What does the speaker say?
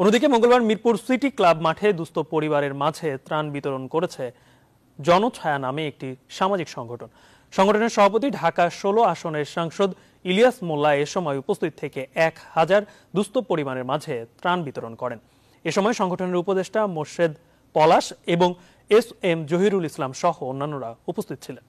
অন্যদিকে মঙ্গলবার Mirpur city club মাঠে দুস্থ পরিবারের মাঝে ত্রাণ বিতরণ করেছে জনছায়া নামে একটি সামাজিক সংগঠন সংগঠনের সভাপতি ঢাকা ষোলো আসনের সাংসদ ইলিয়াস মোল্লা এ সময় উপস্থিত থেকে এক হাজার দুস্থ পরিমাণের মাঝে ত্রাণ বিতরণ করেন এ সময় সংগঠনের উপদেষ্টা মোর্শেদ পলাশ এবং এস এম জহিরুল ইসলাম সহ অন্যান্যরা উপস্থিত ছিলেন